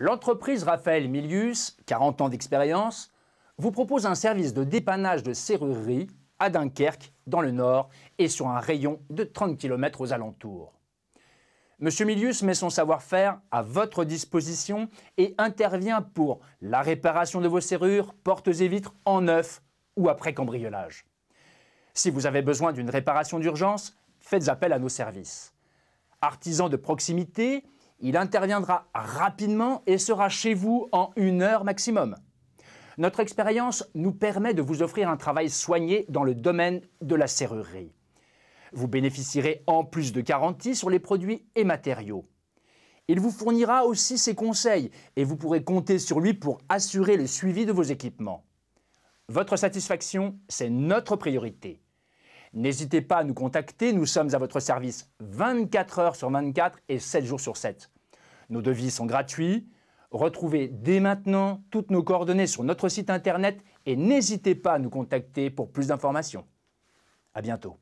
L'entreprise Raphaël Milius, 40 ans d'expérience, vous propose un service de dépannage de serrurerie à Dunkerque, dans le nord, et sur un rayon de 30 km aux alentours. Monsieur Milius met son savoir-faire à votre disposition et intervient pour la réparation de vos serrures, portes et vitres en neuf ou après cambriolage. Si vous avez besoin d'une réparation d'urgence, faites appel à nos services. Artisans de proximité, il interviendra rapidement et sera chez vous en une heure maximum. Notre expérience nous permet de vous offrir un travail soigné dans le domaine de la serrurerie. Vous bénéficierez en plus de garanties sur les produits et matériaux. Il vous fournira aussi ses conseils et vous pourrez compter sur lui pour assurer le suivi de vos équipements. Votre satisfaction, c'est notre priorité. N'hésitez pas à nous contacter, nous sommes à votre service 24 heures sur 24 et 7 jours sur 7. Nos devis sont gratuits. Retrouvez dès maintenant toutes nos coordonnées sur notre site internet et n'hésitez pas à nous contacter pour plus d'informations. À bientôt.